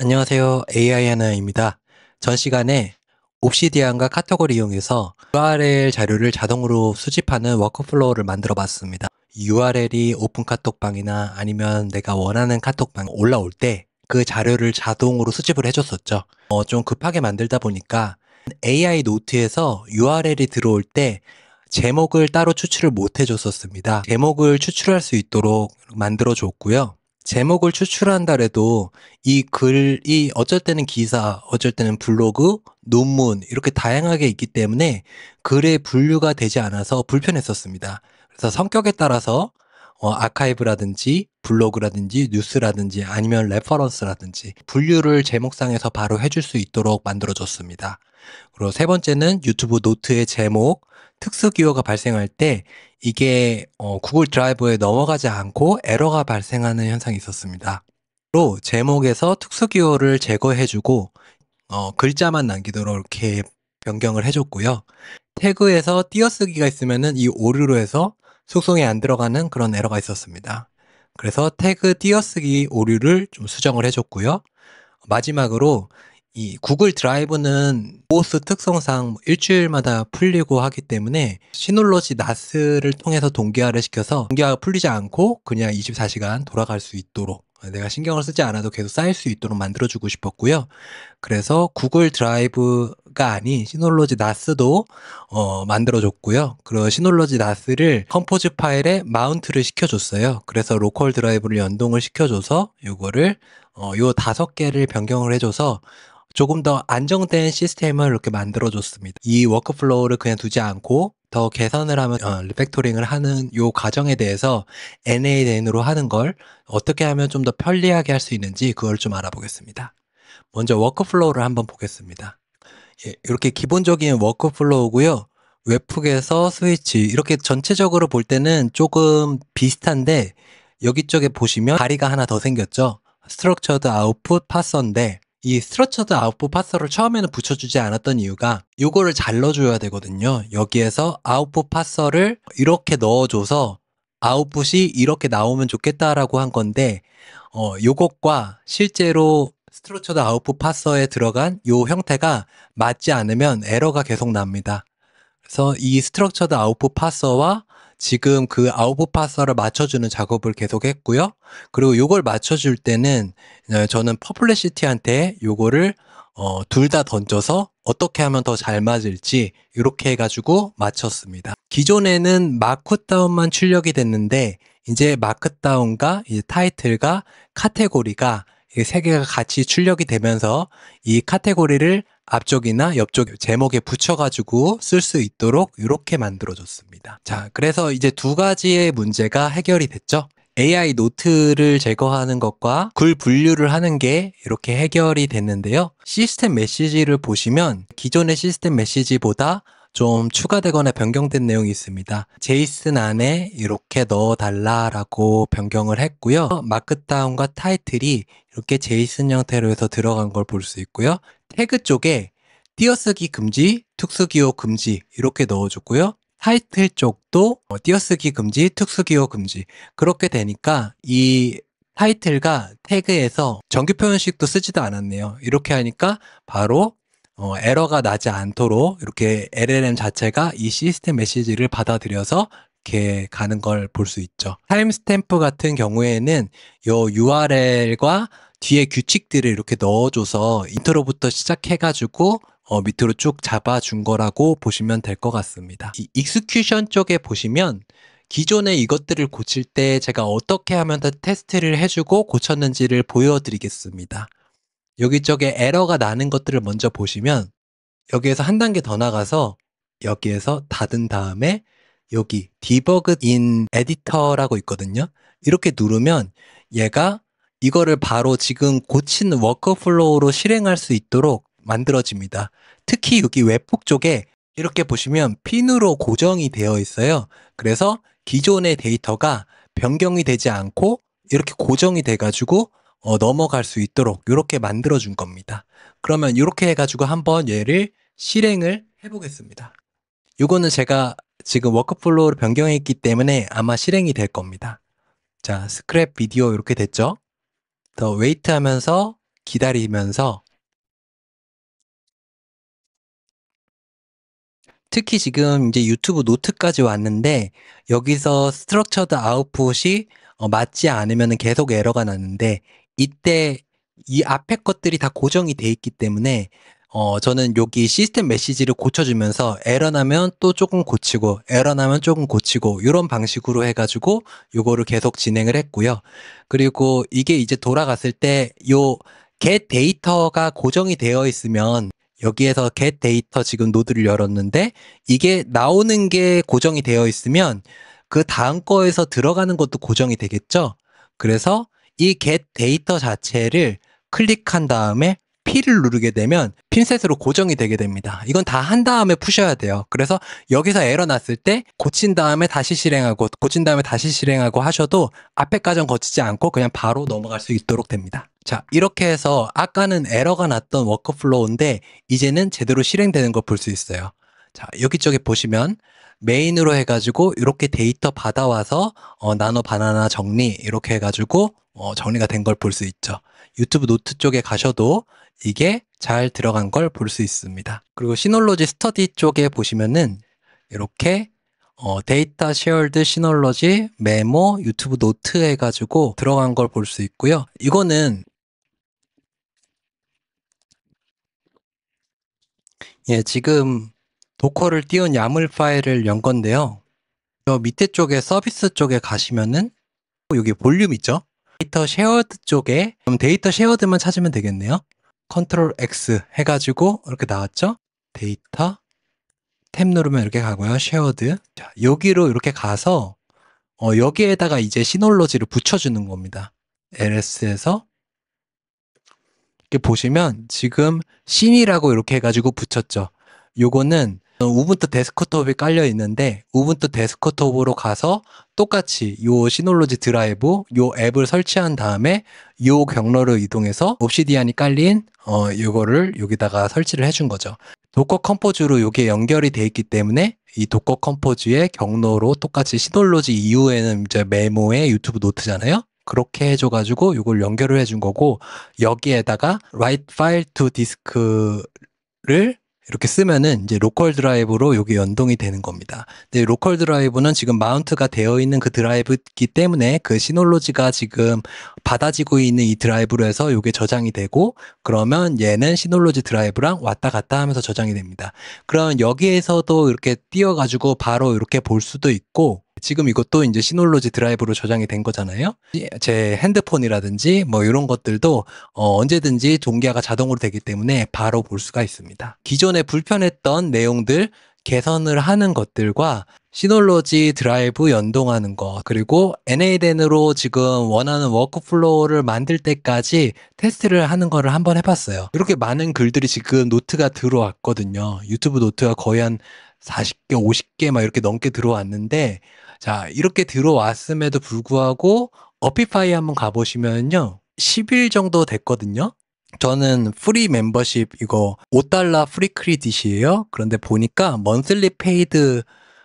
안녕하세요. AI 하나입니다. 전 시간에 옵시디안과 카테고리 이용해서 URL 자료를 자동으로 수집하는 워크플로우를 만들어 봤습니다. URL이 오픈 카톡방이나 아니면 내가 원하는 카톡방 올라올 때 그 자료를 자동으로 수집을 해줬었죠. 어, 좀 급하게 만들다 보니까 AI 노트에서 URL이 들어올 때 제목을 따로 추출을 못 해줬었습니다. 제목을 추출할 수 있도록 만들어 줬고요. 제목을 추출한다래도 이 글이 어쩔 때는 기사, 어쩔 때는 블로그, 논문 이렇게 다양하게 있기 때문에 글의 분류가 되지 않아서 불편했었습니다. 그래서 성격에 따라서 어, 아카이브라든지 블로그라든지 뉴스라든지 아니면 레퍼런스라든지 분류를 제목상에서 바로 해줄 수 있도록 만들어줬습니다. 그리고 세 번째는 유튜브 노트의 제목, 특수 기호가 발생할 때 이게 어, 구글 드라이브에 넘어가지 않고 에러가 발생하는 현상이 있었습니다. 로 제목에서 특수 기호를 제거해주고 어, 글자만 남기도록 이렇게 변경을 해줬고요. 태그에서 띄어쓰기가 있으면이 오류로 해서 속성에 안 들어가는 그런 에러가 있었습니다. 그래서 태그 띄어쓰기 오류를 좀 수정을 해줬고요. 마지막으로 이 구글 드라이브는 보스 특성상 뭐 일주일마다 풀리고 하기 때문에 시놀로지 나스를 통해서 동기화를 시켜서 동기화가 풀리지 않고 그냥 24시간 돌아갈 수 있도록 내가 신경을 쓰지 않아도 계속 쌓일 수 있도록 만들어주고 싶었고요. 그래서 구글 드라이브 단가 아닌 시놀로지 나스도 어, 만들어줬고요. 그 시놀로지 나스를 컴포즈 파일에 마운트를 시켜줬어요. 그래서 로컬 드라이브를 연동을 시켜줘서 이거를 어, 요 다섯 개를 변경을 해줘서 조금 더 안정된 시스템을 이렇게 만들어줬습니다. 이 워크플로우를 그냥 두지 않고 더 개선을 하면 어, 리팩토링을 하는 요 과정에 대해서 NAN으로 하는 걸 어떻게 하면 좀 더 편리하게 할 수 있는지 그걸 좀 알아보겠습니다. 먼저 워크플로우를 한번 보겠습니다. 예, 이렇게 기본적인 워크플로우고요. 웹북에서 스위치 이렇게 전체적으로 볼 때는 조금 비슷한데 여기 쪽에 보시면 다리가 하나 더 생겼죠. 스트럭처드 아웃풋 파서인데 이 스트럭처드 아웃풋 파서를 처음에는 붙여주지 않았던 이유가 이거를잘 넣어줘야 되거든요. 여기에서 아웃풋 파서를 이렇게 넣어줘서 아웃풋이 이렇게 나오면 좋겠다라고 한 건데 어, 요것과 실제로 스트로처드 아웃풋 파서에 들어간 요 형태가 맞지 않으면 에러가 계속 납니다. 그래서 이 스트럭처드 아웃풋 파서와 지금 그 아웃풋 파서를 맞춰주는 작업을 계속 했고요. 그리고 요걸 맞춰줄 때는 어, 저는 퍼플레시티한테 요거를 어, 둘 다 던져서 어떻게 하면 더 잘 맞을지 이렇게 해가지고 맞췄습니다. 기존에는 마크다운만 출력이 됐는데 이제 마크다운과 이제 타이틀과 카테고리가 이세 개가 같이 출력이 되면서 이 카테고리를 앞쪽이나 옆쪽 제목에 붙여가지고 쓸 수 있도록 이렇게 만들어줬습니다. 자, 그래서 이제 두 가지의 문제가 해결이 됐죠. AI 노트를 제거하는 것과 글 분류를 하는 게 이렇게 해결이 됐는데요. 시스템 메시지를 보시면 기존의 시스템 메시지보다 좀 추가되거나 변경된 내용이 있습니다. 제이슨 안에 이렇게 넣어달라라고 변경을 했고요. 마크다운과 타이틀이 이렇게 제이슨 형태로 해서 들어간 걸 볼 수 있고요. 태그 쪽에 띄어쓰기 금지, 특수기호 금지 이렇게 넣어줬고요. 타이틀 쪽도 어, 띄어쓰기 금지, 특수기호 금지 그렇게 되니까 이 타이틀과 태그에서 정규 표현식도 쓰지도 않았네요. 이렇게 하니까 바로 어, 에러가 나지 않도록 이렇게 LLM 자체가 이 시스템 메시지를 받아들여서 이렇게 가는 걸 볼 수 있죠. 타임스탬프 같은 경우에는 요 URL과 뒤에 규칙들을 이렇게 넣어줘서 인트로부터 시작해가지고 어, 밑으로 쭉 잡아준 거라고 보시면 될 것 같습니다. 이 익스큐션 쪽에 보시면 기존에 이것들을 고칠 때 제가 어떻게 하면 다 테스트를 해주고 고쳤는지를 보여드리겠습니다. 여기저기 에러가 나는 것들을 먼저 보시면 여기에서 한 단계 더 나가서 여기에서 닫은 다음에 여기 디버그 인 에디터라고 있거든요. 이렇게 누르면 얘가 이거를 바로 지금 고친 워크플로우로 실행할 수 있도록 만들어집니다. 특히 여기 웹북 쪽에 이렇게 보시면 핀으로 고정이 되어 있어요. 그래서 기존의 데이터가 변경이 되지 않고 이렇게 고정이 돼가지고 어, 넘어갈 수 있도록 이렇게 만들어 준 겁니다. 그러면 이렇게 해가지고 한번 얘를 실행을 해보겠습니다. 이거는 제가 지금 워크플로우를 변경했기 때문에 아마 실행이 될 겁니다. 자, 스크랩 비디오 이렇게 됐죠? 더 웨이트 하면서 기다리면서 특히 지금 이제 유튜브 노트까지 왔는데 여기서 스트럭처드 아웃풋이 어, 맞지 않으면 계속 에러가 나는데 이때 이 앞에 것들이 다 고정이 돼 있기 때문에 어, 저는 여기 시스템 메시지를 고쳐주면서 에러 나면 또 조금 고치고, 에러 나면 조금 고치고, 이런 방식으로 해가지고, 요거를 계속 진행을 했고요. 그리고 이게 이제 돌아갔을 때, 요, g 데이터가 고정이 되어 있으면, 여기에서 g 데이터 지금 노드를 열었는데, 이게 나오는 게 고정이 되어 있으면, 그 다음 거에서 들어가는 것도 고정이 되겠죠? 그래서 이 get 데이터 자체를 클릭한 다음에 P를 누르게 되면 핀셋으로 고정이 되게 됩니다. 이건 다 한 다음에 푸셔야 돼요. 그래서 여기서 에러 났을 때 고친 다음에 다시 실행하고 고친 다음에 다시 실행하고 하셔도 앞에 과정 거치지 않고 그냥 바로 넘어갈 수 있도록 됩니다. 자, 이렇게 해서 아까는 에러가 났던 워크플로우인데 이제는 제대로 실행되는 걸볼수 있어요. 자, 여기저기 보시면 메인으로 해가지고 이렇게 데이터 받아와서 어, 나노 바나나 정리 이렇게 해가지고 어, 정리가 된 걸 볼 수 있죠. 유튜브 노트 쪽에 가셔도 이게 잘 들어간 걸 볼 수 있습니다. 그리고 시놀로지 스터디 쪽에 보시면은 이렇게 어, 데이터 쉐어드 시놀로지 메모 유튜브 노트 해가지고 들어간 걸 볼 수 있고요. 이거는 예, 지금 도커를 띄운 야물 파일을 연 건데요. 저 밑에 쪽에 서비스 쪽에 가시면은 여기 볼륨 있죠? 데이터 쉐어드 쪽에 그럼 데이터 쉐어드만 찾으면 되겠네요. 컨트롤 X 해가지고 이렇게 나왔죠? 데이터 탭 누르면 이렇게 가고요. 쉐어드 자, 여기로 이렇게 가서 어, 여기에다가 이제 시놀로지를 붙여주는 겁니다. ls에서 이렇게 보시면 지금 씬이라고 이렇게 해가지고 붙였죠. 요거는 우분투 데스크톱이 깔려 있는데 우분투 데스크톱으로 가서 똑같이 요 시놀로지 드라이브 요 앱을 설치한 다음에 요 경로로 이동해서 옵시디안이 깔린 어 요거를 여기다가 설치를 해준 거죠. 도커 컴포즈로 요게 연결이 돼 있기 때문에 이 도커 컴포즈의 경로로 똑같이 시놀로지 이후에는 이제 메모에 유튜브 노트잖아요. 그렇게 해줘가지고 이걸 연결을 해준 거고 여기에다가 write file to disk를 이렇게 쓰면은 이제 로컬 드라이브로 여기 연동이 되는 겁니다. 근데 로컬 드라이브는 지금 마운트가 되어 있는 그 드라이브기 이 때문에 그 시놀로지가 지금 받아지고 있는 이 드라이브로 해서 이게 저장이 되고 그러면 얘는 시놀로지 드라이브랑 왔다 갔다 하면서 저장이 됩니다. 그럼 여기에서도 이렇게 띄워가지고 바로 이렇게 볼 수도 있고 지금 이것도 이제 시놀로지 드라이브로 저장이 된 거잖아요. 제 핸드폰이라든지 뭐 이런 것들도 어 언제든지 종기화가 자동으로 되기 때문에 바로 볼 수가 있습니다. 기존에 불편했던 내용들 개선을 하는 것들과 시놀로지 드라이브 연동하는 것 그리고 NADN으로 지금 원하는 워크플로우를 만들 때까지 테스트를 하는 거를 한번 해봤어요. 이렇게 많은 글들이 지금 노트가 들어왔거든요. 유튜브 노트가 거의 한 40개, 50개 막 이렇게 넘게 들어왔는데 자, 이렇게 들어왔음에도 불구하고 어피파이 한번 가보시면요. 10일 정도 됐거든요. 저는 프리 멤버십 이거 5달러 프리 크리딧이에요. 그런데 보니까 먼슬리 페이드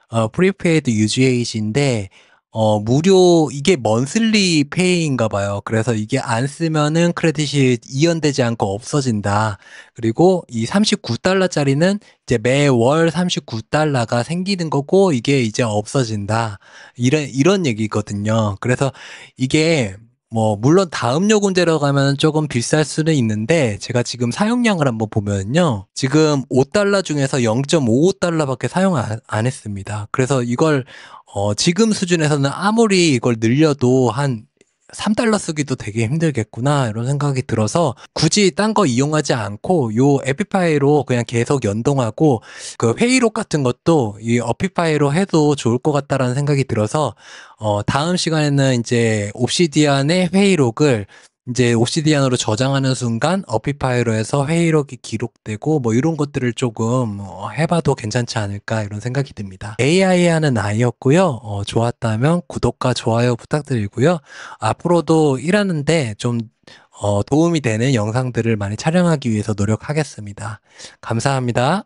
어, 프리페이드 유지에이지인데 어, 무료, 이게 먼슬리 페이인가 봐요. 그래서 이게 안 쓰면은 크레딧이 이연되지 않고 없어진다. 그리고 이 39달러짜리는 이제 매월 39달러가 생기는 거고, 이게 이제 없어진다. 이런, 이런 얘기거든요. 그래서 이게 뭐 물론 다음 요금제로 가면 조금 비쌀 수는 있는데 제가 지금 사용량을 한번 보면요. 지금 5달러 중에서 0.55달러밖에 사용 안, 안 했습니다. 그래서 이걸 어 지금 수준에서는 아무리 이걸 늘려도 한 3달러 쓰기도 되게 힘들겠구나 이런 생각이 들어서 굳이 딴 거 이용하지 않고 요 에피파이로 그냥 계속 연동하고 그 회의록 같은 것도 이 어피파이로 해도 좋을 것 같다라는 생각이 들어서 어 다음 시간에는 이제 옵시디안의 회의록을 이제 옵시디안으로 저장하는 순간 어피파이로에서 회의록이 기록되고 뭐 이런 것들을 조금 어, 해봐도 괜찮지 않을까 이런 생각이 듭니다. AI 하는 아이였고요. 어, 좋았다면 구독과 좋아요 부탁드리고요. 앞으로도 일하는데 좀 어, 도움이 되는 영상들을 많이 촬영하기 위해서 노력하겠습니다. 감사합니다.